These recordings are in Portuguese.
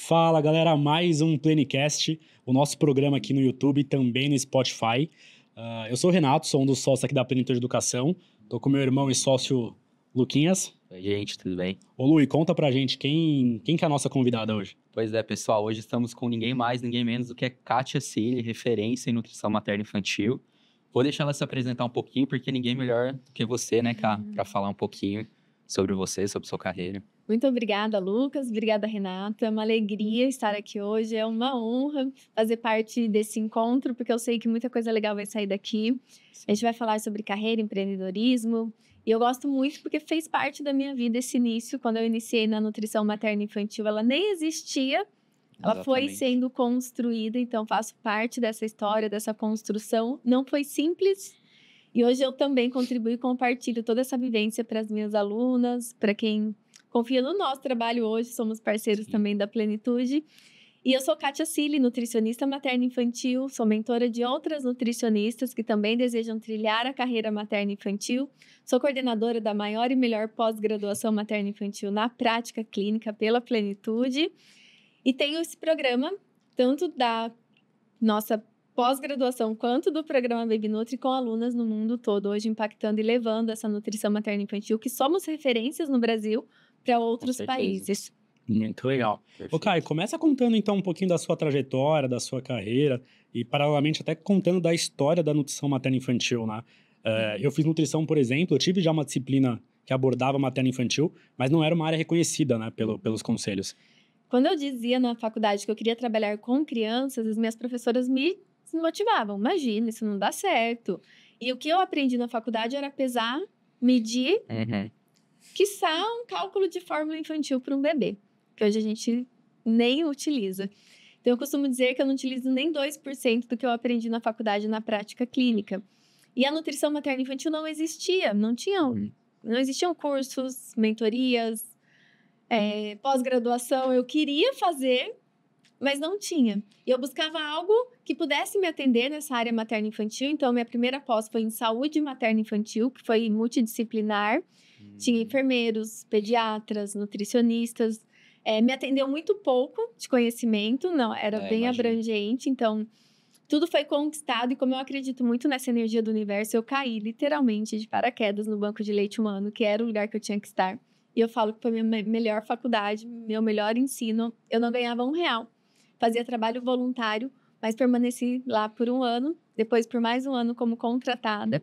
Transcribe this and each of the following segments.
Fala galera, mais um Plenicast, o nosso programa aqui no YouTube e também no Spotify. Uh, eu sou o Renato, sou um dos sócios aqui da Plenitude Educação. Tô com meu irmão e sócio Luquinhas. Oi, gente, tudo bem? Ô, Lu, conta pra gente quem, quem que é a nossa convidada hoje. Pois é, pessoal, hoje estamos com ninguém mais, ninguém menos do que a Kátia Cili, referência em nutrição materna infantil. Vou deixar ela se apresentar um pouquinho, porque ninguém melhor do que você, né, Ká, pra falar um pouquinho sobre você, sobre sua carreira. Muito obrigada, Lucas. Obrigada, Renata. É uma alegria estar aqui hoje. É uma honra fazer parte desse encontro, porque eu sei que muita coisa legal vai sair daqui. A gente vai falar sobre carreira, empreendedorismo. E eu gosto muito porque fez parte da minha vida esse início. Quando eu iniciei na nutrição materna e infantil, ela nem existia. Ela Exatamente. foi sendo construída, então faço parte dessa história, dessa construção. Não foi simples, e hoje eu também contribuo e compartilho toda essa vivência para as minhas alunas, para quem confia no nosso trabalho hoje, somos parceiros Sim. também da Plenitude. E eu sou Kátia Cili, nutricionista materna infantil, sou mentora de outras nutricionistas que também desejam trilhar a carreira materna infantil. Sou coordenadora da maior e melhor pós-graduação materna infantil na prática clínica pela Plenitude. E tenho esse programa, tanto da nossa pós-graduação quanto do programa Baby Nutri com alunas no mundo todo, hoje impactando e levando essa nutrição materna infantil, que somos referências no Brasil para outros países. Muito legal. Perfeito. Ô, Caio, começa contando então um pouquinho da sua trajetória, da sua carreira e, paralelamente, até contando da história da nutrição materna infantil né? Eh, uhum. eu fiz nutrição, por exemplo, eu tive já uma disciplina que abordava materna infantil mas não era uma área reconhecida, né, pelo, uhum. pelos conselhos. Quando eu dizia na faculdade que eu queria trabalhar com crianças, as minhas professoras me motivavam. Imagina, isso não dá certo. E o que eu aprendi na faculdade era pesar, medir uhum quiçá um cálculo de fórmula infantil para um bebê, que hoje a gente nem utiliza. Então, eu costumo dizer que eu não utilizo nem 2% do que eu aprendi na faculdade na prática clínica. E a nutrição materna infantil não existia, não tinham, uhum. não existiam cursos, mentorias, é, pós-graduação. Eu queria fazer, mas não tinha. E eu buscava algo que pudesse me atender nessa área materna infantil. Então, minha primeira pós foi em saúde materna infantil, que foi multidisciplinar. Tinha uhum. enfermeiros, pediatras, nutricionistas. É, me atendeu muito pouco de conhecimento, não, era é, bem abrangente, então tudo foi conquistado e como eu acredito muito nessa energia do universo, eu caí literalmente de paraquedas no banco de leite humano, que era o lugar que eu tinha que estar. E eu falo que foi minha melhor faculdade, meu melhor ensino. Eu não ganhava um real. Fazia trabalho voluntário, mas permaneci lá por um ano, depois por mais um ano como contratada.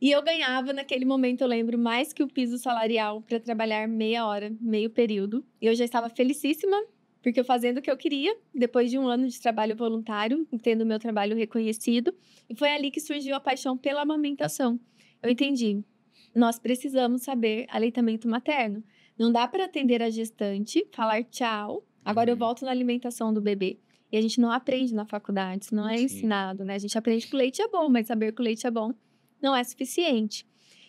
E eu ganhava, naquele momento, eu lembro, mais que o piso salarial para trabalhar meia hora, meio período. E eu já estava felicíssima, porque eu fazendo o que eu queria, depois de um ano de trabalho voluntário, tendo meu trabalho reconhecido. E foi ali que surgiu a paixão pela amamentação. Eu entendi. Nós precisamos saber aleitamento materno. Não dá para atender a gestante, falar tchau, agora eu uhum. volto na alimentação do bebê. E a gente não aprende na faculdade, isso não é Sim. ensinado, né? A gente aprende que o leite é bom, mas saber que o leite é bom não é suficiente.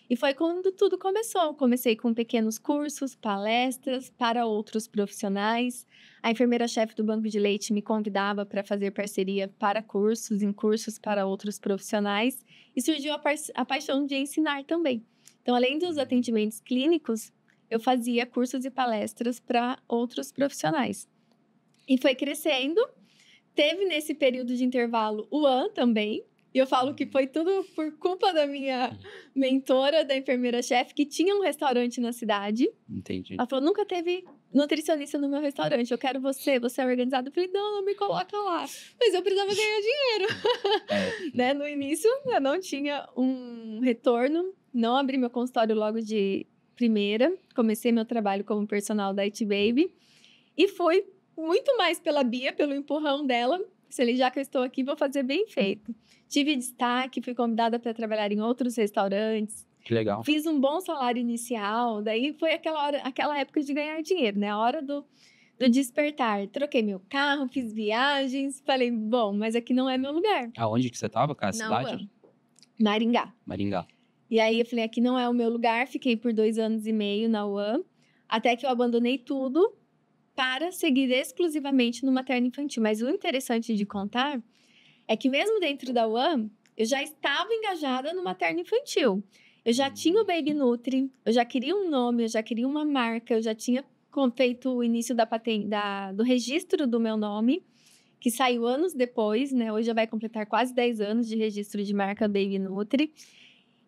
E foi quando tudo começou. Comecei com pequenos cursos, palestras para outros profissionais. A enfermeira-chefe do Banco de Leite me convidava para fazer parceria para cursos, em cursos para outros profissionais. E surgiu a, a paixão de ensinar também. Então, além dos atendimentos clínicos, eu fazia cursos e palestras para outros profissionais. E foi crescendo. Teve nesse período de intervalo o AN também, e eu falo que foi tudo por culpa da minha mentora, da enfermeira-chefe, que tinha um restaurante na cidade. Entendi. Ela falou: nunca teve nutricionista no meu restaurante, eu quero você, você é organizado. Eu falei: não, não me coloca lá. Mas eu precisava ganhar dinheiro. É. né? No início, eu não tinha um retorno, não abri meu consultório logo de primeira, comecei meu trabalho como personal da It Baby. E foi muito mais pela Bia, pelo empurrão dela. Se ele já que eu estou aqui, vou fazer bem feito. Tive destaque, fui convidada para trabalhar em outros restaurantes. Que legal. Fiz um bom salário inicial, daí foi aquela, hora, aquela época de ganhar dinheiro, né? A hora do, do despertar. Troquei meu carro, fiz viagens, falei, bom, mas aqui não é meu lugar. Aonde que você estava, cara? É cidade? É. Maringá. Maringá. E aí eu falei, aqui não é o meu lugar. Fiquei por dois anos e meio na UAM, até que eu abandonei tudo para seguir exclusivamente no materno infantil. Mas o interessante de contar é que mesmo dentro da UAM, eu já estava engajada no materno infantil. Eu já tinha o Baby Nutri, eu já queria um nome, eu já queria uma marca, eu já tinha feito o início da, da, do registro do meu nome, que saiu anos depois, né? Hoje já vai completar quase 10 anos de registro de marca Baby Nutri.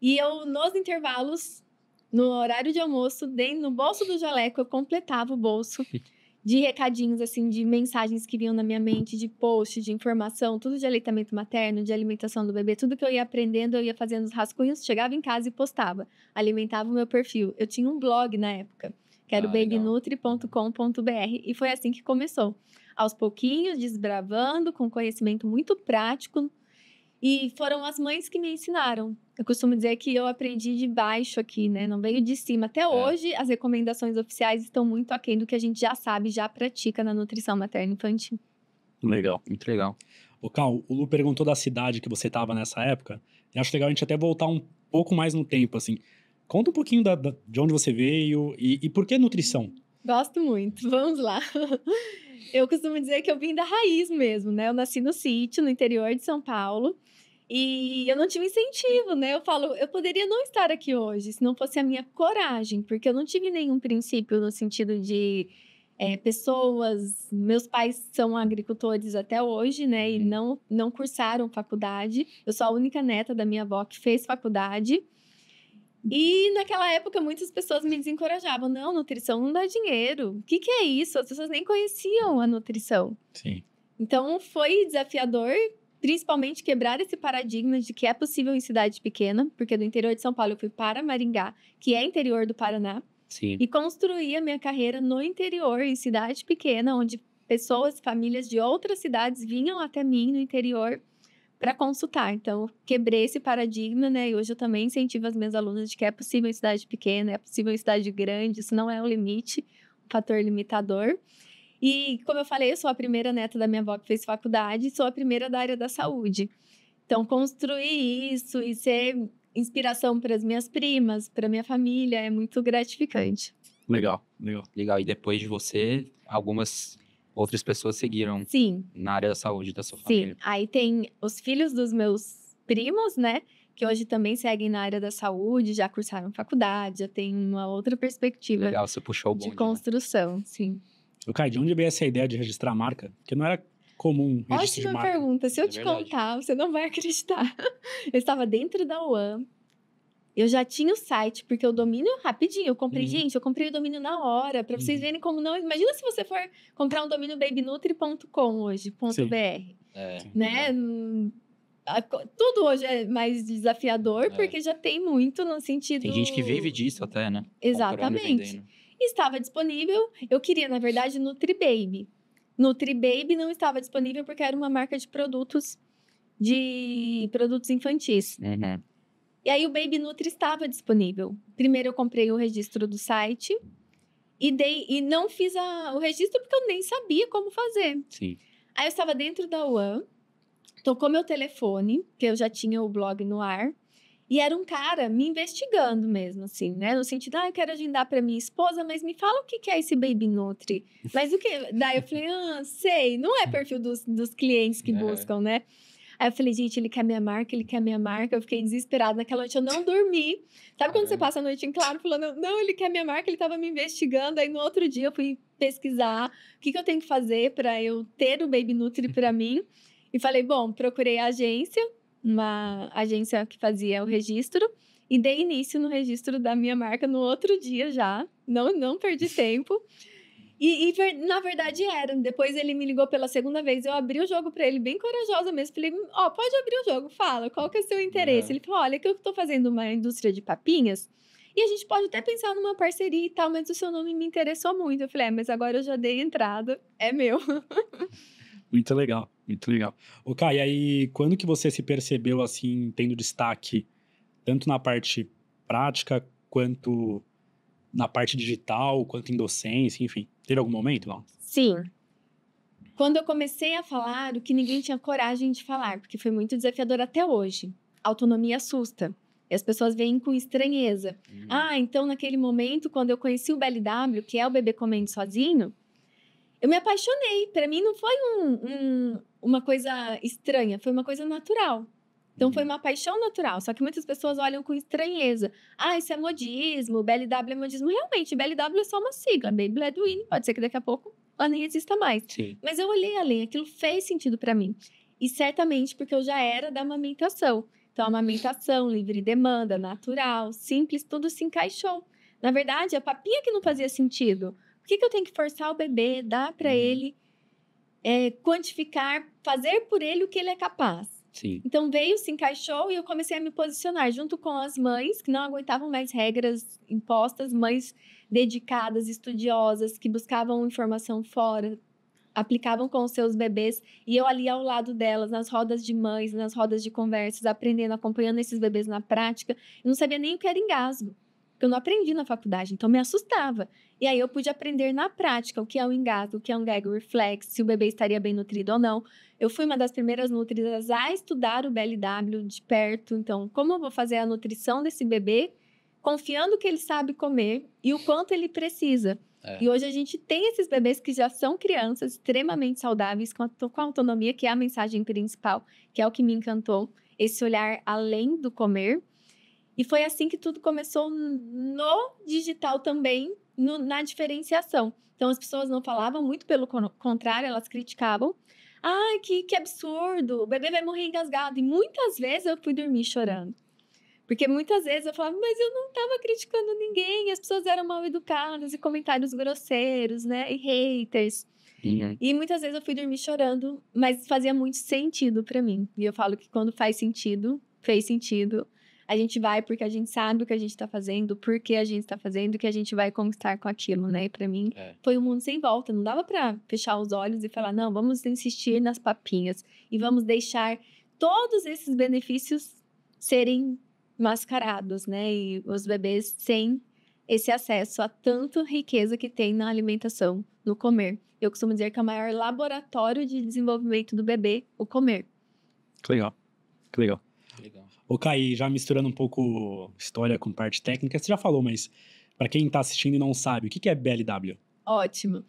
E eu, nos intervalos, no horário de almoço, no bolso do jaleco, eu completava o bolso de recadinhos, assim, de mensagens que vinham na minha mente, de post, de informação, tudo de aleitamento materno, de alimentação do bebê, tudo que eu ia aprendendo, eu ia fazendo os rascunhos, chegava em casa e postava, alimentava o meu perfil. Eu tinha um blog na época, que era ah, o babynutri.com.br, e foi assim que começou. Aos pouquinhos, desbravando, com conhecimento muito prático, e foram as mães que me ensinaram. Eu costumo dizer que eu aprendi de baixo aqui, né? Não veio de cima. Até é. hoje, as recomendações oficiais estão muito aquém do que a gente já sabe, já pratica na nutrição materna infantil. Legal. Muito legal. O Cal, o Lu perguntou da cidade que você estava nessa época. E acho legal a gente até voltar um pouco mais no tempo, assim. Conta um pouquinho da, da, de onde você veio e, e por que nutrição? Gosto muito. Vamos lá. Eu costumo dizer que eu vim da raiz mesmo, né? Eu nasci no sítio, no interior de São Paulo. E eu não tive incentivo, né? Eu falo, eu poderia não estar aqui hoje se não fosse a minha coragem, porque eu não tive nenhum princípio no sentido de é, pessoas. Meus pais são agricultores até hoje, né? E uhum. não, não cursaram faculdade. Eu sou a única neta da minha avó que fez faculdade. E naquela época muitas pessoas me desencorajavam. Não, nutrição não dá dinheiro. O que, que é isso? As pessoas nem conheciam a nutrição. Sim. Então foi desafiador Principalmente quebrar esse paradigma de que é possível em cidade pequena, porque do interior de São Paulo eu fui para Maringá, que é interior do Paraná. Sim. E construí a minha carreira no interior, em cidade pequena, onde pessoas, famílias de outras cidades vinham até mim no interior para consultar. Então, quebrei esse paradigma, né? E hoje eu também incentivo as minhas alunas de que é possível em cidade pequena, é possível em cidade grande, isso não é um limite, um fator limitador. E, como eu falei, eu sou a primeira neta da minha avó que fez faculdade, sou a primeira da área da saúde. Então, construir isso e ser inspiração para as minhas primas, para minha família, é muito gratificante. Legal, legal. Legal. E depois de você, algumas outras pessoas seguiram Sim. na área da saúde da sua Sim. família. Sim. Aí tem os filhos dos meus primos, né? Que hoje também seguem na área da saúde, já cursaram faculdade, já tem uma outra perspectiva. Legal, você puxou o bonde, De né? construção, né? sim. Eu, cara, de onde veio essa ideia de registrar a marca? Porque não era comum registrar Ótima de marca. pergunta. Se eu é te verdade. contar, você não vai acreditar. Eu estava dentro da UAM. Eu já tinha o site, porque o domínio rapidinho. Eu comprei, uhum. gente, eu comprei o domínio na hora, para vocês uhum. verem como não. Imagina se você for comprar um domínio babynutri.com hoje, ponto .br. É. Né? Uhum. Tudo hoje é mais desafiador, é. porque já tem muito no sentido. Tem gente que vive disso até, né? Exatamente. Estava disponível. Eu queria, na verdade, NutriBaby. NutriBaby não estava disponível porque era uma marca de produtos de produtos infantis. Uhum. E aí o Baby Nutri estava disponível. Primeiro eu comprei o registro do site e dei e não fiz a, o registro porque eu nem sabia como fazer. Sim. Aí eu estava dentro da One tocou meu telefone, que eu já tinha o blog no ar. E era um cara me investigando mesmo, assim, né? No sentido, ah, eu quero agendar para minha esposa, mas me fala o que é esse Baby Nutri. Mas o que? Daí eu falei, ah, sei, não é perfil dos, dos clientes que é. buscam, né? Aí eu falei, gente, ele quer minha marca, ele quer minha marca. Eu fiquei desesperada naquela noite, eu não dormi. Sabe quando você passa a noite em claro falando, não, ele quer minha marca, ele tava me investigando. Aí no outro dia eu fui pesquisar o que, que eu tenho que fazer para eu ter o Baby Nutri para mim. E falei, bom, procurei a agência, uma agência que fazia o registro e dei início no registro da minha marca no outro dia já. Não, não perdi tempo. E, e, na verdade era. Depois ele me ligou pela segunda vez. Eu abri o jogo para ele, bem corajosa mesmo. Falei, ó, oh, pode abrir o jogo, fala, qual que é o seu interesse? É. Ele falou, olha, que eu estou fazendo uma indústria de papinhas e a gente pode até pensar numa parceria e tal, mas o seu nome me interessou muito. Eu falei, é, mas agora eu já dei entrada, é meu. Muito legal. Muito legal. o Kai, aí quando que você se percebeu assim, tendo destaque, tanto na parte prática quanto na parte digital, quanto em docência, enfim? Teve algum momento, não? Sim. Quando eu comecei a falar o que ninguém tinha coragem de falar, porque foi muito desafiador até hoje. A autonomia assusta. E as pessoas veem com estranheza. Uhum. Ah, então naquele momento, quando eu conheci o BLW, que é o bebê comendo sozinho, eu me apaixonei. Para mim não foi um, um, uma coisa estranha, foi uma coisa natural. Então foi uhum. uma paixão natural, só que muitas pessoas olham com estranheza. Ah, isso é modismo, BLW é modismo. Realmente, BLW é só uma sigla, Baby Bledwin, pode ser que daqui a pouco ela nem exista mais. Sim. Mas eu olhei além, aquilo fez sentido para mim. E certamente porque eu já era da amamentação. Então, amamentação, livre demanda, natural, simples, tudo se encaixou. Na verdade, a papinha que não fazia sentido. Por que, que eu tenho que forçar o bebê, dar para uhum. ele, é, quantificar fazer por ele o que ele é capaz. Sim. Então veio, se encaixou e eu comecei a me posicionar junto com as mães que não aguentavam mais regras impostas, mães dedicadas, estudiosas, que buscavam informação fora, aplicavam com os seus bebês e eu ali ao lado delas, nas rodas de mães, nas rodas de conversas, aprendendo, acompanhando esses bebês na prática, eu não sabia nem o que era engasgo porque eu não aprendi na faculdade, então me assustava. E aí eu pude aprender na prática o que é um engasgo, o que é um gag reflex, se o bebê estaria bem nutrido ou não. Eu fui uma das primeiras nutridas a estudar o BLW de perto, então como eu vou fazer a nutrição desse bebê, confiando que ele sabe comer e o quanto ele precisa. É. E hoje a gente tem esses bebês que já são crianças extremamente saudáveis, com, a, com a autonomia, que é a mensagem principal, que é o que me encantou. Esse olhar além do comer, e foi assim que tudo começou no digital também, no, na diferenciação. Então as pessoas não falavam muito, pelo contrário, elas criticavam. Ai, que, que absurdo, o bebê vai morrer engasgado. E muitas vezes eu fui dormir chorando. Porque muitas vezes eu falava, mas eu não estava criticando ninguém, as pessoas eram mal educadas e comentários grosseiros, né? E haters. E muitas vezes eu fui dormir chorando, mas fazia muito sentido para mim. E eu falo que quando faz sentido, fez sentido, a gente vai porque a gente sabe o que a gente está fazendo, por que a gente está fazendo, que a gente vai conquistar com aquilo, né? E para mim, é. foi um mundo sem volta. Não dava para fechar os olhos e falar, não, vamos insistir nas papinhas e vamos deixar todos esses benefícios serem mascarados, né? E os bebês sem esse acesso a tanta riqueza que tem na alimentação, no comer. Eu costumo dizer que é o maior laboratório de desenvolvimento do bebê, o comer. Que legal, que legal. Legal. Ô, Kai, já misturando um pouco história com parte técnica, você já falou, mas para quem está assistindo e não sabe, o que é BLW? Ótimo.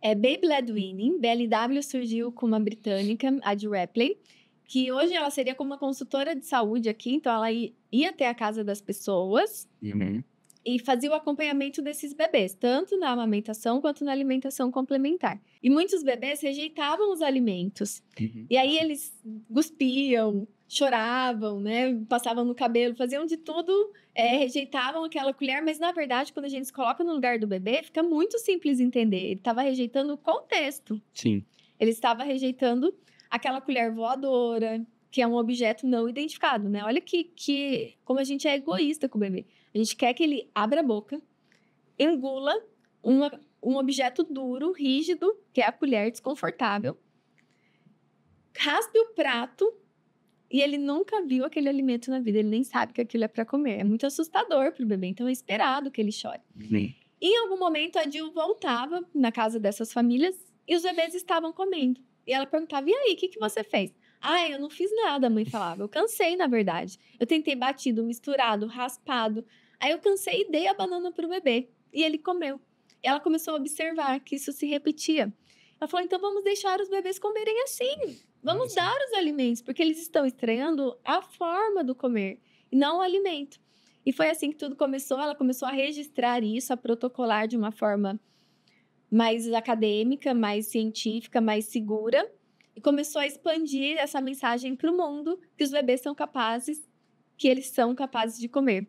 É Baby Led Winning. BLW surgiu com uma britânica, a de Rapley, que hoje ela seria como uma consultora de saúde aqui, então ela ia até a casa das pessoas uhum. e fazia o acompanhamento desses bebês, tanto na amamentação quanto na alimentação complementar. E muitos bebês rejeitavam os alimentos. Uhum. E aí eles guspiam choravam, né? Passavam no cabelo, faziam de tudo, é, rejeitavam aquela colher, mas na verdade, quando a gente se coloca no lugar do bebê, fica muito simples entender. Ele estava rejeitando o contexto. Sim. Ele estava rejeitando aquela colher voadora, que é um objeto não identificado, né? Olha que, que como a gente é egoísta com o bebê. A gente quer que ele abra a boca, engula uma, um objeto duro, rígido, que é a colher desconfortável, raspe o prato e ele nunca viu aquele alimento na vida, ele nem sabe que aquilo é para comer. É muito assustador para o bebê, então é esperado que ele chore. Sim. Em algum momento, a Jill voltava na casa dessas famílias e os bebês estavam comendo. E ela perguntava: e aí, o que, que você fez? Ah, eu não fiz nada, a mãe falava. Eu cansei, na verdade. Eu tentei batido, misturado, raspado. Aí eu cansei e dei a banana para o bebê. E ele comeu. Ela começou a observar que isso se repetia. Ela falou: então vamos deixar os bebês comerem assim. Vamos dar os alimentos, porque eles estão estranhando a forma do comer, e não o alimento. E foi assim que tudo começou. Ela começou a registrar isso, a protocolar de uma forma mais acadêmica, mais científica, mais segura. E começou a expandir essa mensagem para o mundo que os bebês são capazes, que eles são capazes de comer.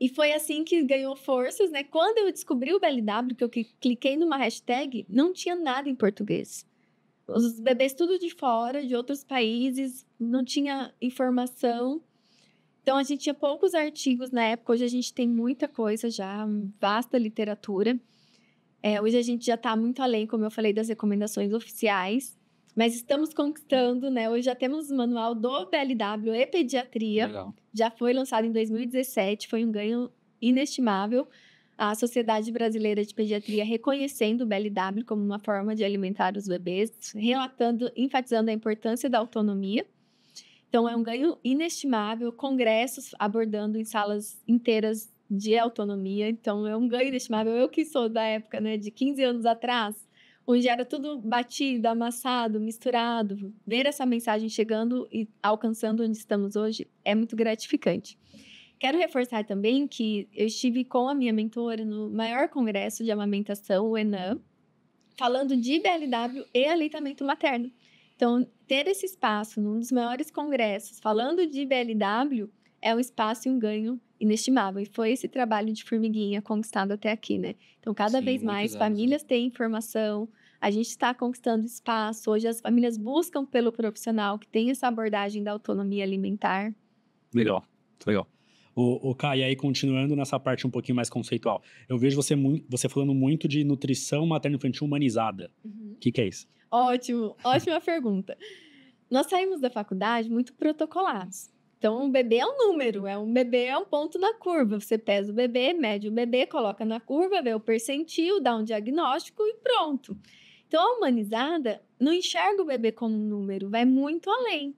E foi assim que ganhou forças, né? Quando eu descobri o BLW, que eu cliquei numa hashtag, não tinha nada em português os bebês tudo de fora, de outros países, não tinha informação. Então a gente tinha poucos artigos na época, hoje a gente tem muita coisa já, vasta literatura. É, hoje a gente já está muito além, como eu falei, das recomendações oficiais, mas estamos conquistando, né? Hoje já temos o manual do BLW e pediatria. Legal. Já foi lançado em 2017, foi um ganho inestimável a Sociedade Brasileira de Pediatria reconhecendo o BLW como uma forma de alimentar os bebês, relatando, enfatizando a importância da autonomia. Então, é um ganho inestimável, congressos abordando em salas inteiras de autonomia, então é um ganho inestimável. Eu que sou da época, né, de 15 anos atrás, onde era tudo batido, amassado, misturado, ver essa mensagem chegando e alcançando onde estamos hoje é muito gratificante. Quero reforçar também que eu estive com a minha mentora no maior congresso de amamentação, o ENAM, falando de BLW e aleitamento materno. Então, ter esse espaço num dos maiores congressos falando de BLW é um espaço e um ganho inestimável. E foi esse trabalho de formiguinha conquistado até aqui, né? Então, cada Sim, vez mais anos. famílias têm informação, a gente está conquistando espaço. Hoje, as famílias buscam pelo profissional que tem essa abordagem da autonomia alimentar. Legal, legal. O, o Kai, aí continuando nessa parte um pouquinho mais conceitual, eu vejo você, você falando muito de nutrição materno-infantil humanizada. O uhum. que, que é isso? Ótimo, ótima pergunta. Nós saímos da faculdade muito protocolados. Então, um bebê é um número, é um bebê é um ponto na curva. Você pesa o bebê, mede o bebê, coloca na curva, vê o percentil, dá um diagnóstico e pronto. Então, a humanizada não enxerga o bebê como um número, vai muito além.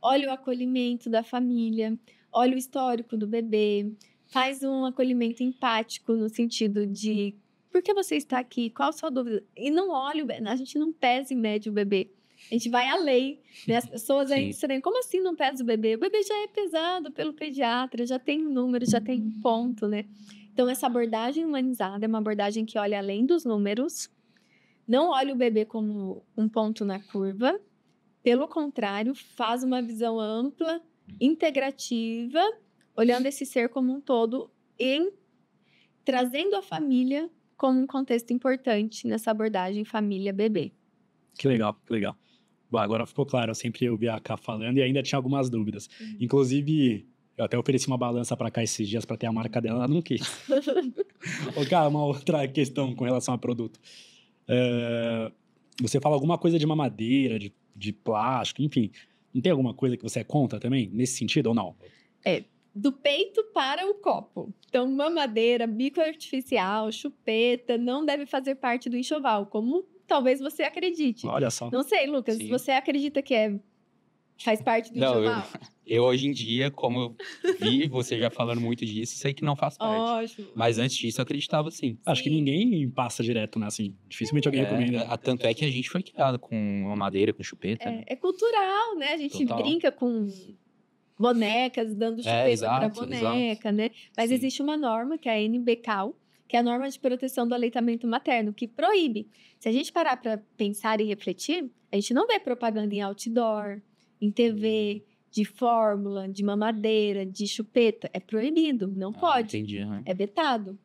Olha o acolhimento da família, olha o histórico do bebê, faz um acolhimento empático no sentido de por que você está aqui? Qual a sua dúvida? E não olha, a gente não pesa e mede o bebê. A gente vai além. Né? As pessoas aí estranham, como assim não pesa o bebê? O bebê já é pesado pelo pediatra, já tem número, já tem uhum. ponto, né? Então, essa abordagem humanizada é uma abordagem que olha além dos números, não olha o bebê como um ponto na curva, pelo contrário, faz uma visão ampla integrativa, olhando esse ser como um todo e trazendo a família como um contexto importante nessa abordagem família-bebê. Que legal, que legal. Bom, agora ficou claro, eu sempre ouvi a Ká falando e ainda tinha algumas dúvidas. Uhum. Inclusive, eu até ofereci uma balança para cá esses dias para ter a marca dela, ela não quis. Ô, Ká, uma outra questão com relação a produto. É, você fala alguma coisa de mamadeira, de, de plástico, enfim. Não tem alguma coisa que você é contra também, nesse sentido ou não? É, do peito para o copo. Então, mamadeira, bico artificial, chupeta, não deve fazer parte do enxoval, como talvez você acredite. Olha só. Não sei, Lucas, Sim. você acredita que é Faz parte do não, eu, eu, hoje em dia, como eu vi você já falando muito disso, sei que não faz parte. Ótimo. Mas antes disso, eu acreditava sim. Acho que ninguém passa direto, né? Assim, dificilmente alguém é, recomenda. Tanto é que a gente foi criado com uma madeira, com chupeta. É, né? é cultural, né? A gente Total. brinca com bonecas, dando é, chupeta é, para boneca, exato. né? Mas sim. existe uma norma, que é a NBCAL, que é a norma de proteção do aleitamento materno, que proíbe. Se a gente parar para pensar e refletir, a gente não vê propaganda em outdoor, em TV, uhum. de fórmula, de mamadeira, de chupeta. É proibido, não ah, pode. Entendi, É vetado.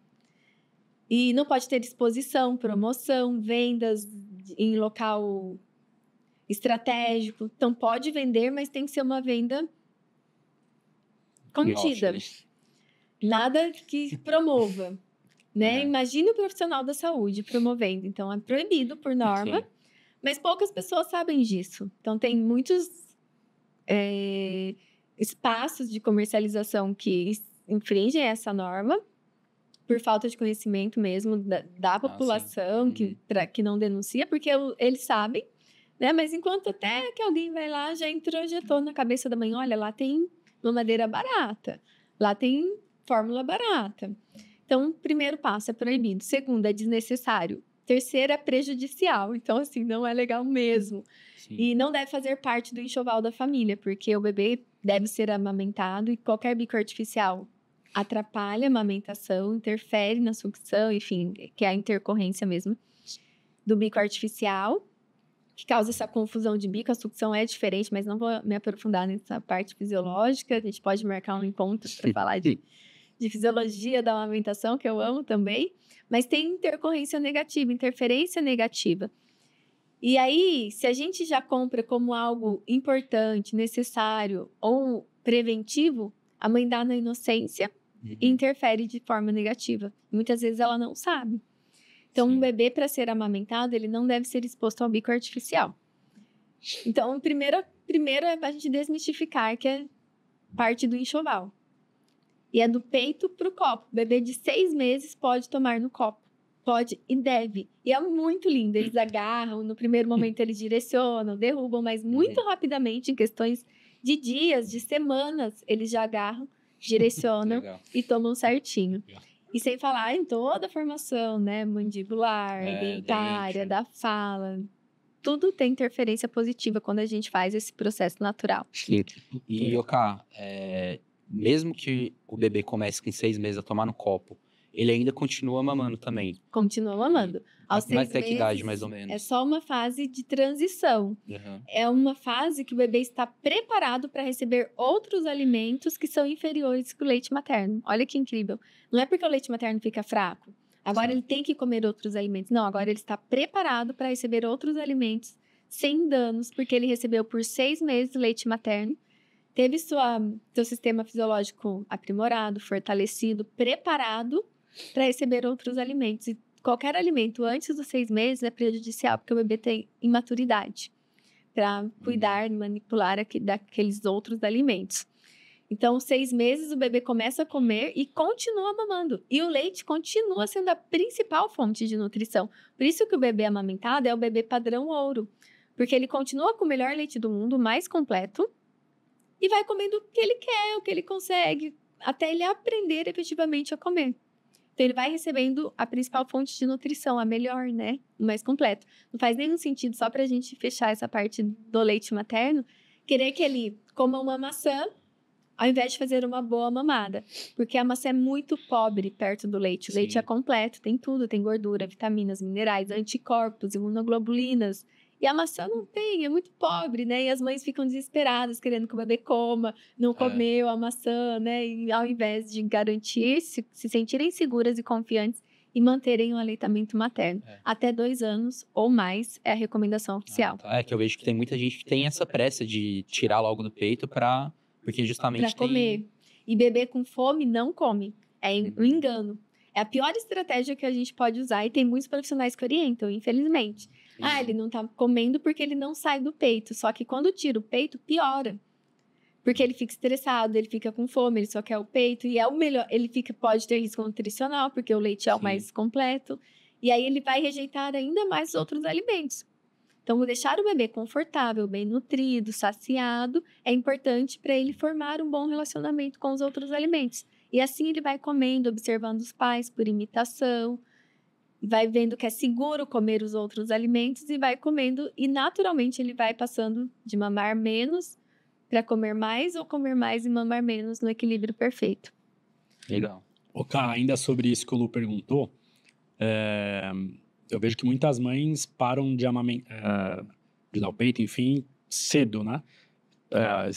E não pode ter exposição, promoção, vendas em local estratégico. Então pode vender, mas tem que ser uma venda contida. Nada que promova. né? É. Imagine o profissional da saúde promovendo. Então é proibido por norma, Sim. mas poucas pessoas sabem disso. Então tem muitos é, espaços de comercialização que infringem essa norma por falta de conhecimento mesmo da, da ah, população ah, que, pra, uhum. que não denuncia, porque eles sabem, né? Mas enquanto até que alguém vai lá, já introjetou na cabeça da mãe, olha, lá tem madeira barata, lá tem fórmula barata. Então, primeiro passo é proibido, segundo é desnecessário, terceiro é prejudicial. Então, assim, não é legal mesmo. Sim. E não deve fazer parte do enxoval da família, porque o bebê deve ser amamentado e qualquer bico artificial atrapalha a amamentação, interfere na sucção, enfim, que é a intercorrência mesmo do bico artificial, que causa essa confusão de bico. A sucção é diferente, mas não vou me aprofundar nessa parte fisiológica. A gente pode marcar um encontro para falar de, de fisiologia da amamentação, que eu amo também. Mas tem intercorrência negativa, interferência negativa. E aí, se a gente já compra como algo importante, necessário ou preventivo, a mãe dá na inocência uhum. e interfere de forma negativa. Muitas vezes ela não sabe. Então, Sim. um bebê, para ser amamentado, ele não deve ser exposto ao bico artificial. Então, primeiro, primeiro é a gente desmistificar que é parte do enxoval. E é do peito para o copo. O bebê de seis meses pode tomar no copo pode e deve. E é muito lindo. Eles agarram, no primeiro momento eles direcionam, derrubam, mas uhum. muito rapidamente, em questões de dias, de semanas, eles já agarram, direcionam e tomam certinho. Legal. E sem falar em toda a formação, né? Mandibular, é, dentária, da, da fala. Tudo tem interferência positiva quando a gente faz esse processo natural. E, Yoka, é, mesmo que o bebê comece com seis meses a tomar no copo, ele ainda continua mamando também. Continua mamando. Aos Mas até que idade, mais ou menos? É só uma fase de transição. Uhum. É uma fase que o bebê está preparado para receber outros alimentos que são inferiores que o leite materno. Olha que incrível. Não é porque o leite materno fica fraco. Agora Sim. ele tem que comer outros alimentos. Não, agora ele está preparado para receber outros alimentos sem danos, porque ele recebeu por seis meses leite materno teve sua, seu sistema fisiológico aprimorado, fortalecido, preparado para receber outros alimentos. E qualquer alimento antes dos seis meses é prejudicial, porque o bebê tem imaturidade para cuidar, uhum. manipular daqueles outros alimentos. Então, seis meses o bebê começa a comer e continua mamando. E o leite continua sendo a principal fonte de nutrição. Por isso que o bebê amamentado é o bebê padrão ouro. Porque ele continua com o melhor leite do mundo, mais completo, e vai comendo o que ele quer, o que ele consegue, até ele aprender efetivamente a comer. Então ele vai recebendo a principal fonte de nutrição, a melhor, né? O mais completo. Não faz nenhum sentido, só para a gente fechar essa parte do leite materno, querer que ele coma uma maçã ao invés de fazer uma boa mamada. Porque a maçã é muito pobre perto do leite. O Sim. leite é completo, tem tudo, tem gordura, vitaminas, minerais, anticorpos, imunoglobulinas, e a maçã não tem, é muito pobre, né? E as mães ficam desesperadas, querendo que o bebê coma, não é. comeu é. a maçã, né? E ao invés de garantir, se, se sentirem seguras e confiantes e manterem o aleitamento materno. É. Até dois anos ou mais é a recomendação oficial. Ah, tá. É que eu vejo que tem muita gente que tem essa pressa de tirar logo do peito para. Porque justamente. Para tem... comer. E beber com fome não come. É um uhum. engano. É a pior estratégia que a gente pode usar e tem muitos profissionais que orientam, infelizmente. Ah, ele não tá comendo porque ele não sai do peito. Só que quando tira o peito, piora. Porque ele fica estressado, ele fica com fome, ele só quer o peito. E é o melhor. Ele fica, pode ter risco nutricional, porque o leite é Sim. o mais completo. E aí ele vai rejeitar ainda mais os outros alimentos. Então, deixar o bebê confortável, bem nutrido, saciado, é importante para ele formar um bom relacionamento com os outros alimentos. E assim ele vai comendo, observando os pais por imitação, vai vendo que é seguro comer os outros alimentos e vai comendo, e naturalmente ele vai passando de mamar menos para comer mais ou comer mais e mamar menos no equilíbrio perfeito. Legal. O cara ainda sobre isso que o Lu perguntou, é, eu vejo que muitas mães param de amamentar, é, eh, de dar o peito, enfim, cedo, né? É,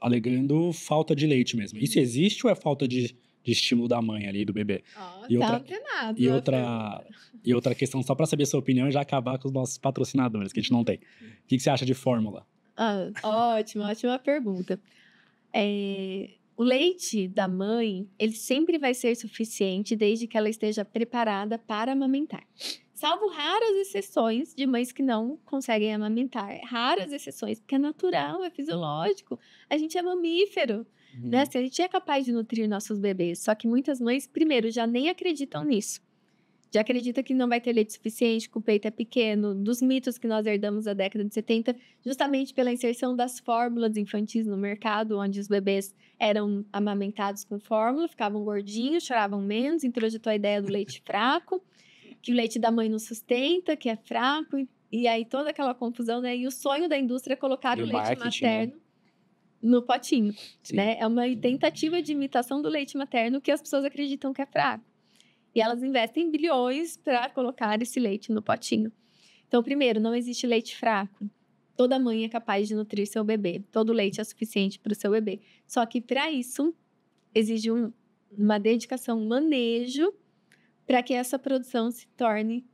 alegando falta de leite mesmo. Isso existe ou é falta de de estímulo da mãe ali, do bebê. Oh, e, tá outra, e, né, outra, e outra questão, só para saber sua opinião e já acabar com os nossos patrocinadores, que a gente não tem. O que, que você acha de fórmula? Ah, ótima, ótima pergunta. É, o leite da mãe, ele sempre vai ser suficiente desde que ela esteja preparada para amamentar. Salvo raras exceções de mães que não conseguem amamentar. Raras exceções, porque é natural, é fisiológico. A gente é mamífero. Né, uhum. Né? Assim, a gente é capaz de nutrir nossos bebês, só que muitas mães, primeiro, já nem acreditam nisso. Já acredita que não vai ter leite suficiente, que o peito é pequeno, dos mitos que nós herdamos da década de 70, justamente pela inserção das fórmulas infantis no mercado, onde os bebês eram amamentados com fórmula, ficavam gordinhos, choravam menos, introjetou a ideia do leite fraco, que o leite da mãe não sustenta, que é fraco, e aí toda aquela confusão, né? E o sonho da indústria é colocar e o, leite né? materno né? no potinho, Sim. né? É uma tentativa de imitação do leite materno que as pessoas acreditam que é fraco. E elas investem bilhões para colocar esse leite no potinho. Então, primeiro, não existe leite fraco. Toda mãe é capaz de nutrir seu bebê. Todo leite é suficiente para o seu bebê. Só que para isso exige um, uma dedicação, um manejo para que essa produção se torne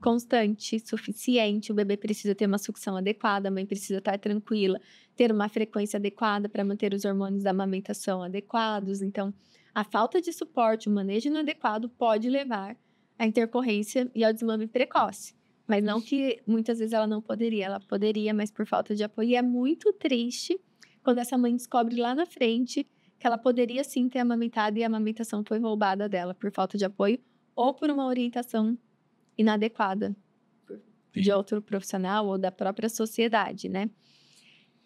constante, suficiente. O bebê precisa ter uma sucção adequada, a mãe precisa estar tranquila, ter uma frequência adequada para manter os hormônios da amamentação adequados. Então, a falta de suporte, o manejo inadequado pode levar à intercorrência e ao desmame precoce. Mas não que muitas vezes ela não poderia, ela poderia, mas por falta de apoio. E é muito triste quando essa mãe descobre lá na frente que ela poderia sim ter amamentado e a amamentação foi roubada dela por falta de apoio ou por uma orientação inadequada Sim. de outro profissional ou da própria sociedade, né?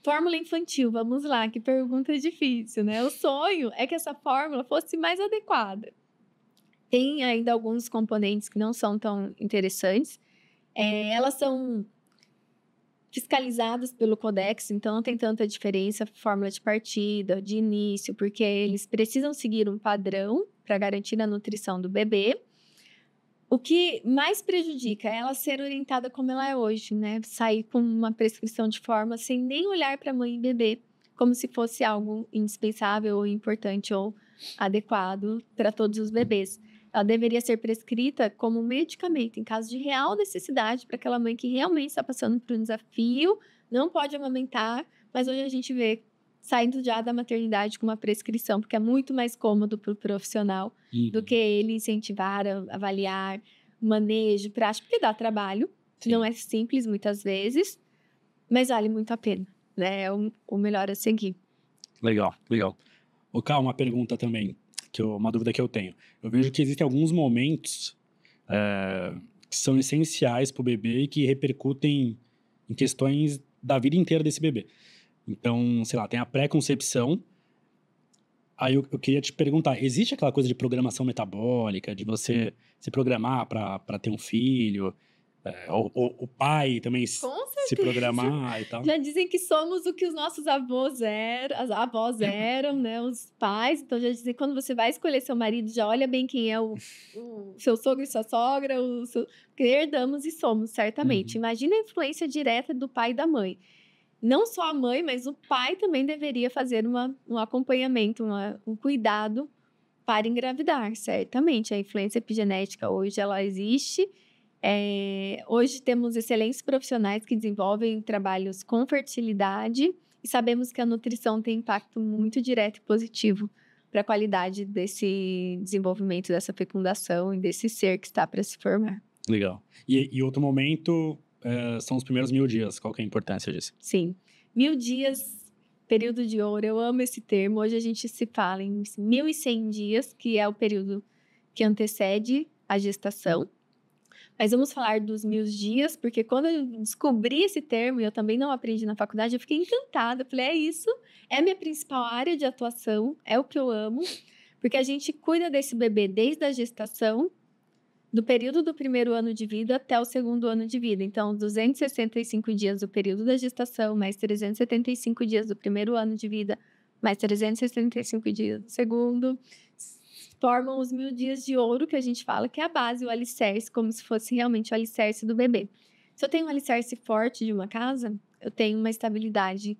Fórmula infantil, vamos lá, que pergunta difícil, né? O sonho é que essa fórmula fosse mais adequada. Tem ainda alguns componentes que não são tão interessantes. É, elas são fiscalizadas pelo Codex, então não tem tanta diferença fórmula de partida, de início, porque eles precisam seguir um padrão para garantir a nutrição do bebê. O que mais prejudica é ela ser orientada como ela é hoje, né? Sair com uma prescrição de forma sem nem olhar para mãe e bebê, como se fosse algo indispensável ou importante ou adequado para todos os bebês. Ela deveria ser prescrita como medicamento em caso de real necessidade para aquela mãe que realmente está passando por um desafio, não pode amamentar, mas hoje a gente vê saindo já da maternidade com uma prescrição, porque é muito mais cômodo para o profissional uhum. do que ele incentivar, avaliar, manejo, prática, porque dá trabalho. Sim. Não é simples muitas vezes, mas vale muito a pena. Né? É o, o melhor a seguir. Legal, legal. O Cal, uma pergunta também, que eu, uma dúvida que eu tenho. Eu vejo que existem alguns momentos é, que são essenciais para o bebê e que repercutem em questões da vida inteira desse bebê. Então, sei lá, tem a pré-concepção. Aí eu, eu, queria te perguntar: existe aquela coisa de programação metabólica, de você se programar para ter um filho? É, o, o, o, pai também se programar e tal. Já dizem que somos o que os nossos avós eram, as avós eram, né? Os pais. Então já dizem quando você vai escolher seu marido, já olha bem quem é o, o seu sogro e sua sogra, o seu... herdamos e somos, certamente. Uhum. Imagina a influência direta do pai e da mãe não só a mãe, mas o pai também deveria fazer uma, um acompanhamento, uma, um cuidado para engravidar, certamente. A influência epigenética hoje ela existe. É, hoje temos excelentes profissionais que desenvolvem trabalhos com fertilidade e sabemos que a nutrição tem impacto muito direto e positivo para a qualidade desse desenvolvimento, dessa fecundação e desse ser que está para se formar. Legal. E, e outro momento é, são os primeiros mil dias. Qual é a importância disso? Sim. Mil dias, período de ouro, eu amo esse termo. Hoje a gente se fala em mil e cem dias, que é o período que antecede a gestação. Mas vamos falar dos mil dias, porque quando eu descobri esse termo, e eu também não aprendi na faculdade, eu fiquei encantada. Eu falei, é isso, é minha principal área de atuação, é o que eu amo, porque a gente cuida desse bebê desde a gestação do período do primeiro ano de vida até o segundo ano de vida. Então, 265 dias do período da gestação, mais 375 dias do primeiro ano de vida, mais 365 dias do segundo. Formam os mil dias de ouro, que a gente fala que é a base, o alicerce, como se fosse realmente o alicerce do bebê. Se eu tenho um alicerce forte de uma casa, eu tenho uma estabilidade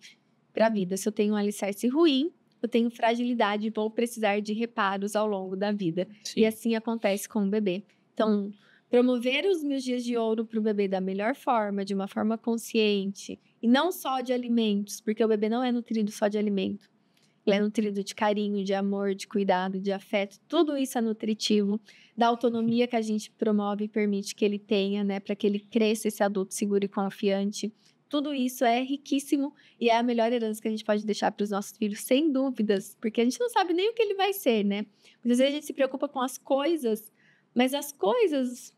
para a vida. Se eu tenho um alicerce ruim, eu tenho fragilidade e vou precisar de reparos ao longo da vida. Sim. E assim acontece com o bebê. Então, promover os meus dias de ouro para o bebê da melhor forma, de uma forma consciente, e não só de alimentos, porque o bebê não é nutrido só de alimento. Ele é nutrido de carinho, de amor, de cuidado, de afeto, tudo isso é nutritivo, da autonomia que a gente promove e permite que ele tenha, né, para que ele cresça esse adulto seguro e confiante. Tudo isso é riquíssimo e é a melhor herança que a gente pode deixar para os nossos filhos, sem dúvidas, porque a gente não sabe nem o que ele vai ser, né? Muitas vezes a gente se preocupa com as coisas mas as coisas,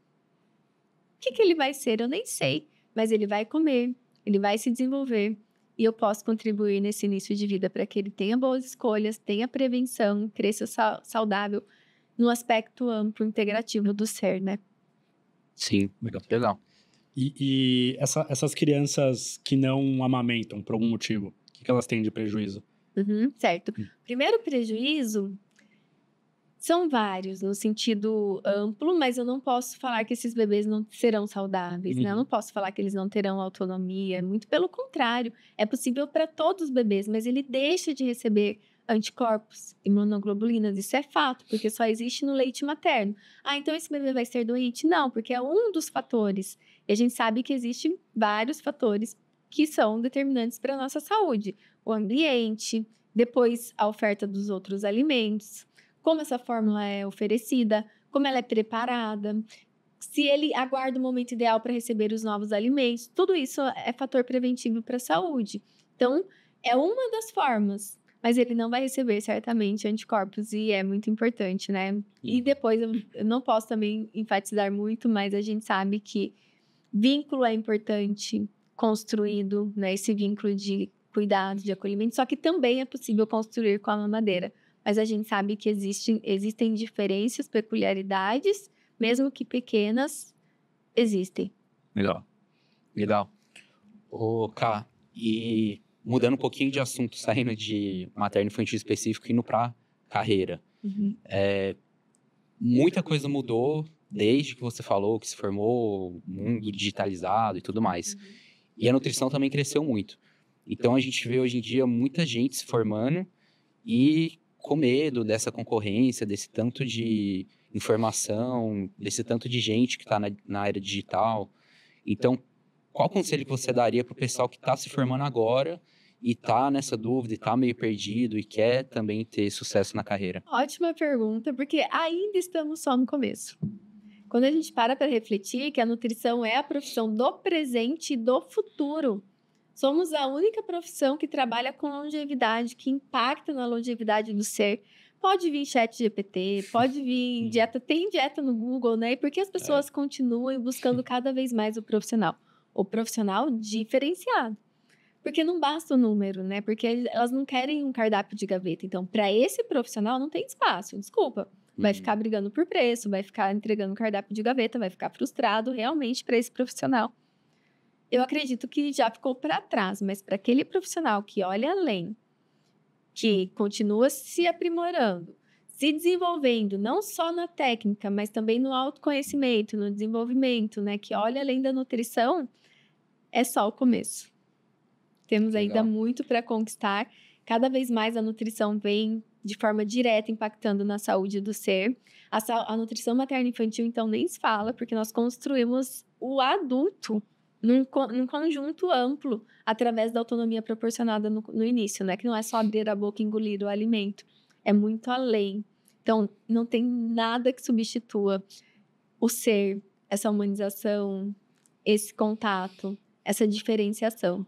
o que, que ele vai ser? Eu nem sei. Mas ele vai comer, ele vai se desenvolver. E eu posso contribuir nesse início de vida para que ele tenha boas escolhas, tenha prevenção, cresça saudável no aspecto amplo, integrativo do ser, né? Sim, legal. legal. E, e essa, essas crianças que não amamentam por algum motivo, o que, que elas têm de prejuízo? Uhum, certo. Hum. Primeiro prejuízo são vários, no sentido amplo, mas eu não posso falar que esses bebês não serão saudáveis, uhum. né? Eu uhum. não posso falar que eles não terão autonomia, muito pelo contrário, é possível para todos os bebês, mas ele deixa de receber anticorpos, imunoglobulinas, isso é fato, porque só existe no leite materno. Ah, então esse bebê vai ser doente? Não, porque é um dos fatores. E a gente sabe que existem vários fatores que são determinantes para a nossa saúde: o ambiente, depois a oferta dos outros alimentos, como essa fórmula é oferecida, como ela é preparada, se ele aguarda o momento ideal para receber os novos alimentos. Tudo isso é fator preventivo para a saúde. Então, é uma das formas. Mas ele não vai receber certamente anticorpos e é muito importante, né? E uhum. depois eu não posso também enfatizar muito, mas a gente sabe que vínculo é importante construído, né? Esse vínculo de cuidado, de acolhimento, só que também é possível construir com a mamadeira mas a gente sabe que existem existem diferenças, peculiaridades, mesmo que pequenas, existem. Legal. Legal. Ô, Ká, e mudando um pouquinho de assunto, saindo de materno infantil específico, indo para carreira. Uhum. É, muita coisa mudou desde que você falou que se formou, mundo digitalizado e tudo mais. Uhum. E a nutrição também cresceu muito. Então a gente vê hoje em dia muita gente se formando e com medo dessa concorrência, desse tanto de uhum. informação, desse tanto de gente que está na, na, área digital. Então, qual conselho que você daria para o pessoal que está se formando agora e está nessa dúvida, está meio perdido e quer também ter sucesso na carreira? Ótima pergunta, porque ainda estamos só no começo. Quando a gente para para refletir que a nutrição é a profissão do presente e do futuro, Somos a única profissão que trabalha com longevidade, que impacta na longevidade do ser. Pode vir chat GPT, pode vir hum. dieta, tem dieta no Google, né? E por que as pessoas é. continuam buscando cada vez mais o profissional? O profissional diferenciado. Porque não basta o número, né? Porque elas não querem um cardápio de gaveta. Então, para esse profissional não tem espaço, desculpa. Vai uhum. ficar brigando por preço, vai ficar entregando cardápio de gaveta, vai ficar frustrado realmente para esse profissional eu acredito que já ficou para trás, mas para aquele profissional que olha além, que continua se aprimorando, se desenvolvendo não só na técnica, mas também no autoconhecimento, no desenvolvimento, né, que olha além da nutrição, é só o começo. Temos Legal. ainda muito para conquistar. Cada vez mais a nutrição vem de forma direta impactando na saúde do ser. A, a nutrição materna infantil, então, nem se fala, porque nós construímos o adulto num, num conjunto amplo, através da autonomia proporcionada no, no início, né? Que não é só abrir a boca e engolir o alimento, é muito além. Então, não tem nada que substitua o ser, essa humanização, esse contato, essa diferenciação.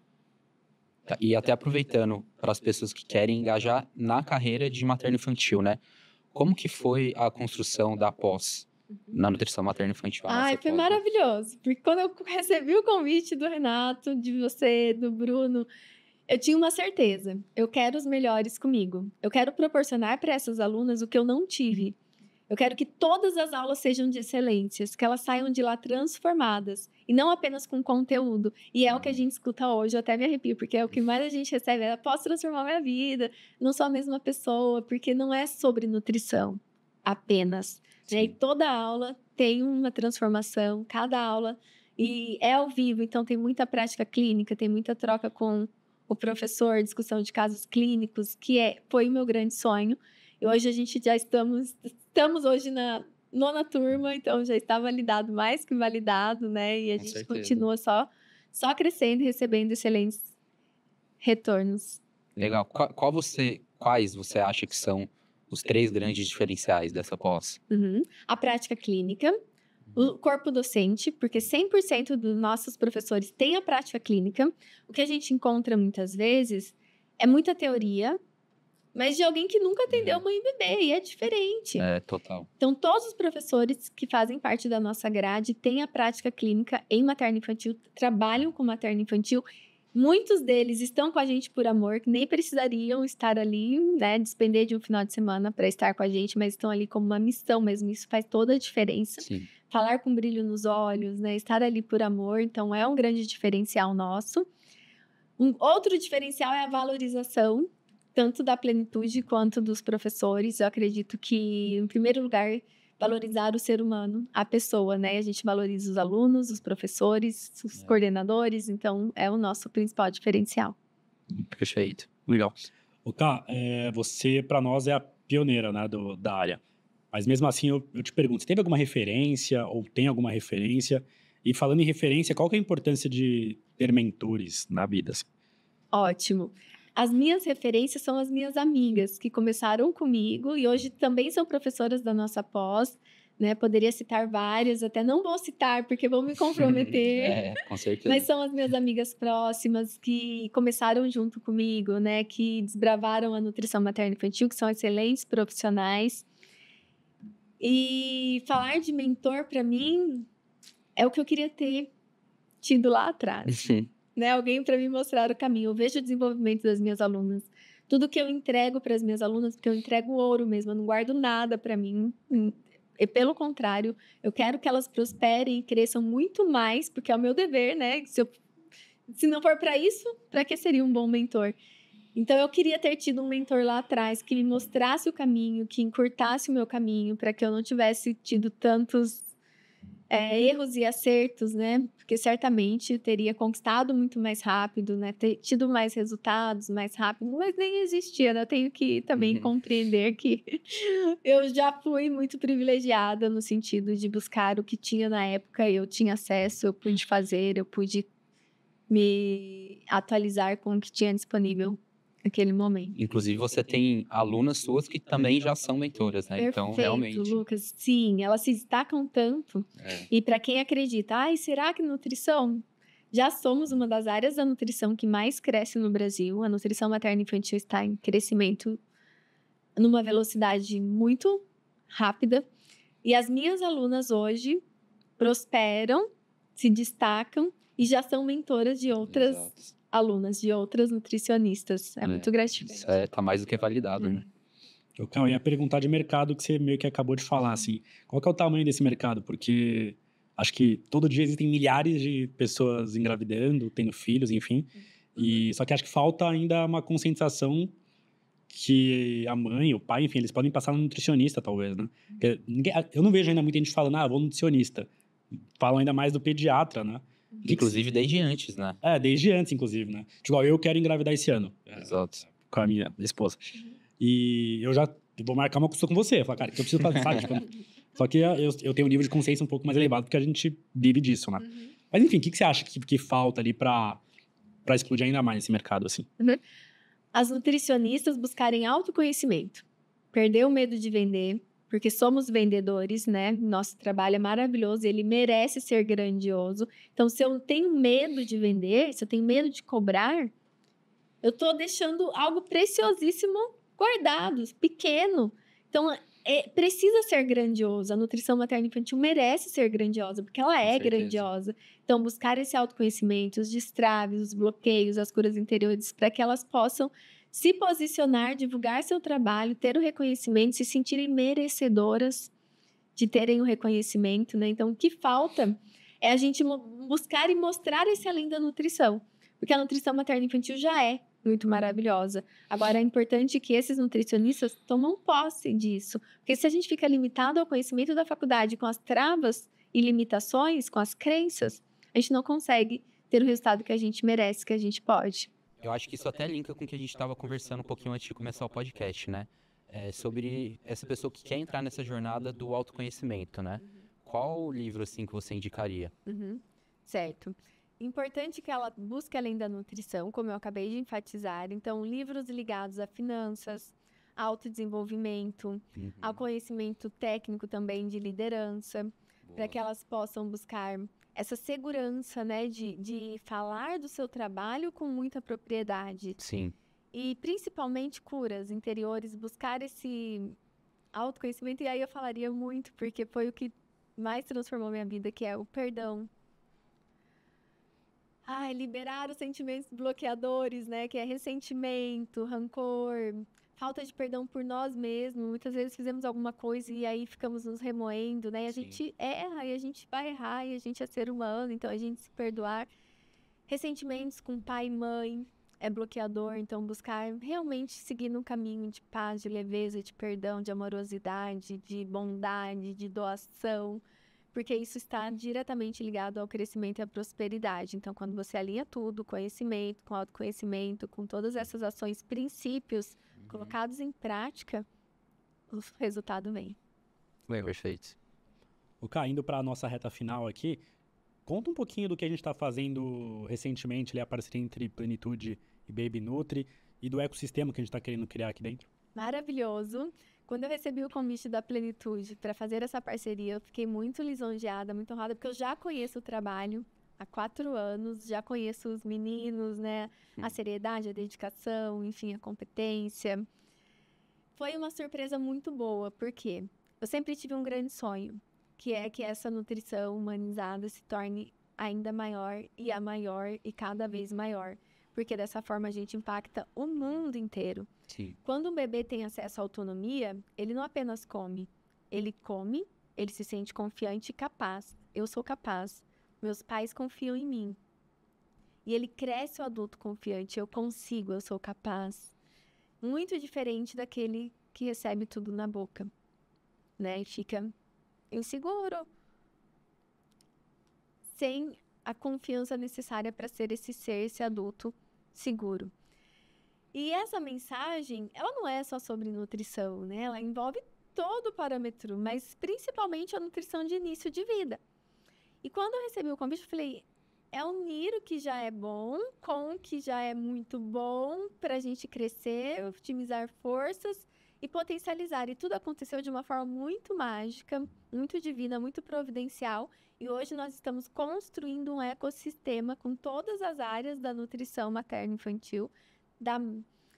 Tá, e até aproveitando para as pessoas que querem engajar na carreira de materno infantil, né? Como que foi a construção da pós? Uhum. na nutrição materna infantil. Ai, foi pode... maravilhoso. Porque quando eu recebi o convite do Renato, de você, do Bruno, eu tinha uma certeza. Eu quero os melhores comigo. Eu quero proporcionar para essas alunas o que eu não tive. Eu quero que todas as aulas sejam de excelências, que elas saiam de lá transformadas e não apenas com conteúdo. E é o que a uhum. gente escuta hoje, eu até me arrepio, porque é o que mais a gente recebe, é posso transformar minha vida, não sou a mesma pessoa, porque não é sobre nutrição apenas. Né? E toda aula tem uma transformação, cada aula. E é ao vivo, então tem muita prática clínica, tem muita troca com o professor, discussão de casos clínicos, que é, foi o meu grande sonho. E hoje a gente já estamos, estamos hoje na nona turma, então já está validado, mais que validado, né? E a com gente certeza. continua só, só crescendo, recebendo excelentes retornos. Legal. Qual, qual você, quais você acha que são os três grandes diferenciais dessa pós. Uhum. A prática clínica, o uhum. corpo docente, porque 100% dos nossos professores têm a prática clínica. O que a gente encontra muitas vezes é muita teoria, mas de alguém que nunca atendeu é. uma IBB, e é diferente. É, total. Então, todos os professores que fazem parte da nossa grade têm a prática clínica em materno infantil, trabalham com materno infantil Muitos deles estão com a gente por amor, que nem precisariam estar ali, né? Despender de um final de semana para estar com a gente, mas estão ali como uma missão mesmo. Isso faz toda a diferença. Sim. Falar com brilho nos olhos, né? Estar ali por amor, então é um grande diferencial nosso. Um outro diferencial é a valorização, tanto da plenitude quanto dos professores. Eu acredito que, em primeiro lugar, valorizar o ser humano, a pessoa, né? A gente valoriza os alunos, os professores, os é. coordenadores, então é o nosso principal diferencial. Perfeito, legal. O Ká, é, você para nós é a pioneira né, do, da área, mas mesmo assim eu, eu te pergunto, você teve alguma referência ou tem alguma referência? E falando em referência, qual que é a importância de ter mentores na vida? Assim? Ótimo. As minhas referências são as minhas amigas, que começaram comigo e hoje também são professoras da nossa pós. Né? Poderia citar várias, até não vou citar porque vou me comprometer. é, com certeza. Mas são as minhas amigas próximas que começaram junto comigo, né? Que desbravaram a nutrição materna infantil, que são excelentes profissionais. E falar de mentor para mim é o que eu queria ter tido lá atrás né? Alguém para me mostrar o caminho. Eu vejo o desenvolvimento das minhas alunas. Tudo que eu entrego para as minhas alunas, porque eu entrego ouro mesmo, eu não guardo nada para mim. E pelo contrário, eu quero que elas prosperem e cresçam muito mais, porque é o meu dever, né? Se, eu, se não for para isso, para que seria um bom mentor? Então eu queria ter tido um mentor lá atrás que me mostrasse o caminho, que encurtasse o meu caminho, para que eu não tivesse tido tantos é, erros e acertos, né? Porque certamente teria conquistado muito mais rápido, né? Ter tido mais resultados mais rápido, mas nem existia, né? Eu tenho que também uhum. compreender que eu já fui muito privilegiada no sentido de buscar o que tinha na época, eu tinha acesso, eu pude fazer, eu pude me atualizar com o que tinha disponível naquele momento. Inclusive, você tem alunas suas que também já são mentoras, né? Então, Perfeito, então, realmente. Lucas, sim, elas se destacam tanto. É. E para quem acredita, ai, será que nutrição? Já somos uma das áreas da nutrição que mais cresce no Brasil. A nutrição materna e infantil está em crescimento numa velocidade muito rápida. E as minhas alunas hoje prosperam, se destacam e já são mentoras de outras Exato alunas de outras nutricionistas. É, é muito gratificante. Isso é, tá mais do que validado, é. né? né? Eu, eu ia perguntar de mercado que você meio que acabou de falar, assim. Qual que é o tamanho desse mercado? Porque acho que todo dia existem milhares de pessoas engravidando, tendo filhos, enfim. Uhum. E só que acho que falta ainda uma conscientização que a mãe, o pai, enfim, eles podem passar no nutricionista, talvez, né? Uhum. Porque eu não vejo ainda muita gente falando, ah, vou no nutricionista. Falam ainda mais do pediatra, né? Inclusive desde antes, né? É, desde antes, inclusive, né? Tipo, eu quero engravidar esse ano. É, Exato. Com a minha esposa. E eu já vou marcar uma consulta com você. Falar, cara, que eu preciso fazer, sabe? Tipo, só que eu, eu tenho um nível de consciência um pouco mais elevado, porque a gente vive disso, né? Uhum. Mas enfim, o que, que você acha que, que falta ali para explodir ainda mais esse mercado, assim? Uhum. As nutricionistas buscarem autoconhecimento, perder o medo de vender, porque somos vendedores, né? Nosso trabalho é maravilhoso, ele merece ser grandioso. Então, se eu tenho medo de vender, se eu tenho medo de cobrar, eu estou deixando algo preciosíssimo guardado, pequeno. Então, é, precisa ser grandioso. A nutrição materna infantil merece ser grandiosa, porque ela é grandiosa. Então, buscar esse autoconhecimento, os destraves, os bloqueios, as curas interiores, para que elas possam se posicionar, divulgar seu trabalho, ter o reconhecimento, se sentirem merecedoras de terem o reconhecimento, né? Então, o que falta é a gente buscar e mostrar esse além da nutrição, porque a nutrição materna infantil já é muito maravilhosa. Agora, é importante que esses nutricionistas tomam posse disso, porque se a gente fica limitado ao conhecimento da faculdade com as travas e limitações, com as crenças, a gente não consegue ter o resultado que a gente merece, que a gente pode. Eu acho que isso até linka com o que a gente estava conversando um pouquinho antes de começar o podcast, né? É sobre essa pessoa que quer entrar nessa jornada do autoconhecimento, né? Qual livro, assim, que você indicaria? Uhum. Certo. Importante que ela busque além da nutrição, como eu acabei de enfatizar. Então, livros ligados a finanças, autodesenvolvimento, uhum. ao conhecimento técnico também de liderança, para que elas possam buscar essa segurança, né, de, de uhum. falar do seu trabalho com muita propriedade. Sim. E principalmente curas interiores, buscar esse autoconhecimento. E aí eu falaria muito, porque foi o que mais transformou minha vida, que é o perdão. Ai, liberar os sentimentos bloqueadores, né? Que é ressentimento, rancor, falta de perdão por nós mesmos. Muitas vezes fizemos alguma coisa e aí ficamos nos remoendo, né? E a Sim. gente erra e a gente vai errar e a gente é ser humano, então a gente se perdoar. Ressentimentos com pai e mãe é bloqueador, então buscar realmente seguir um caminho de paz, de leveza, de perdão, de amorosidade, de bondade, de doação, porque isso está diretamente ligado ao crescimento e à prosperidade. Então, quando você alinha tudo, conhecimento, com autoconhecimento, com todas essas ações, princípios, uhum. colocados em prática, o resultado vem. Bem, perfeito. O caindo indo para a nossa reta final aqui, conta um pouquinho do que a gente está fazendo recentemente, ali, a parceria entre Plenitude e Baby Nutri, e do ecossistema que a gente está querendo criar aqui dentro. Maravilhoso. Quando eu recebi o convite da Plenitude para fazer essa parceria, eu fiquei muito lisonjeada, muito honrada, porque eu já conheço o trabalho há quatro anos, já conheço os meninos, né? A hum. seriedade, a dedicação, enfim, a competência. Foi uma surpresa muito boa, porque eu sempre tive um grande sonho, que é que essa nutrição humanizada se torne ainda maior e a maior e cada vez maior. Porque dessa forma a gente impacta o mundo inteiro. Sim. Quando um bebê tem acesso à autonomia, ele não apenas come, ele come, ele se sente confiante e capaz. Eu sou capaz. Meus pais confiam em mim. E ele cresce o adulto confiante. Eu consigo, eu sou capaz. Muito diferente daquele que recebe tudo na boca, né? E fica inseguro. Sem a confiança necessária para ser esse ser, esse adulto seguro. E essa mensagem, ela não é só sobre nutrição, né? Ela envolve todo o parâmetro, mas principalmente a nutrição de início de vida. E quando eu recebi o convite, eu falei, é o Niro que já é bom com o que já é muito bom para a gente crescer, otimizar forças e potencializar. E tudo aconteceu de uma forma muito mágica, muito divina, muito providencial. E hoje nós estamos construindo um ecossistema com todas as áreas da nutrição materno-infantil, da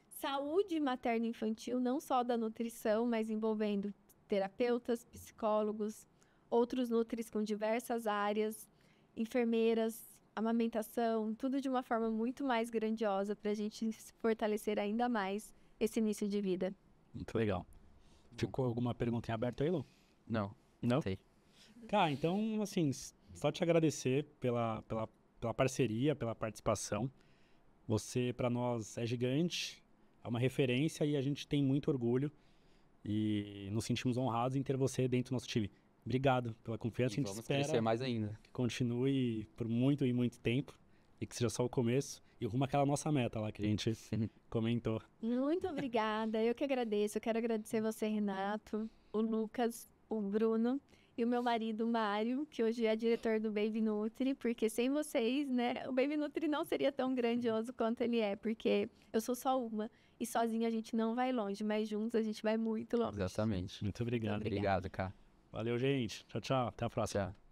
saúde materno-infantil, não só da nutrição, mas envolvendo terapeutas, psicólogos, outros nutris com diversas áreas, enfermeiras, amamentação, tudo de uma forma muito mais grandiosa para a gente fortalecer ainda mais esse início de vida. Muito legal. Ficou alguma pergunta em aberto aí, Lu? Não. Não? Sei. Cara, tá, então, assim, só te agradecer pela, pela, pela parceria, pela participação. Você, para nós, é gigante, é uma referência e a gente tem muito orgulho e nos sentimos honrados em ter você dentro do nosso time. Obrigado pela confiança. E a gente vamos espera crescer mais ainda. Que continue por muito e muito tempo e que seja só o começo e rumo àquela nossa meta lá que a gente comentou. Muito obrigada. Eu que agradeço. Eu quero agradecer você, Renato, o Lucas, o Bruno e o meu marido Mário, que hoje é diretor do Baby Nutri, porque sem vocês, né, o Baby Nutri não seria tão grandioso quanto ele é, porque eu sou só uma e sozinha a gente não vai longe, mas juntos a gente vai muito longe. Exatamente. Muito obrigado. Muito obrigado, cara. Valeu, gente. Tchau, tchau. Até a próxima. Tchau.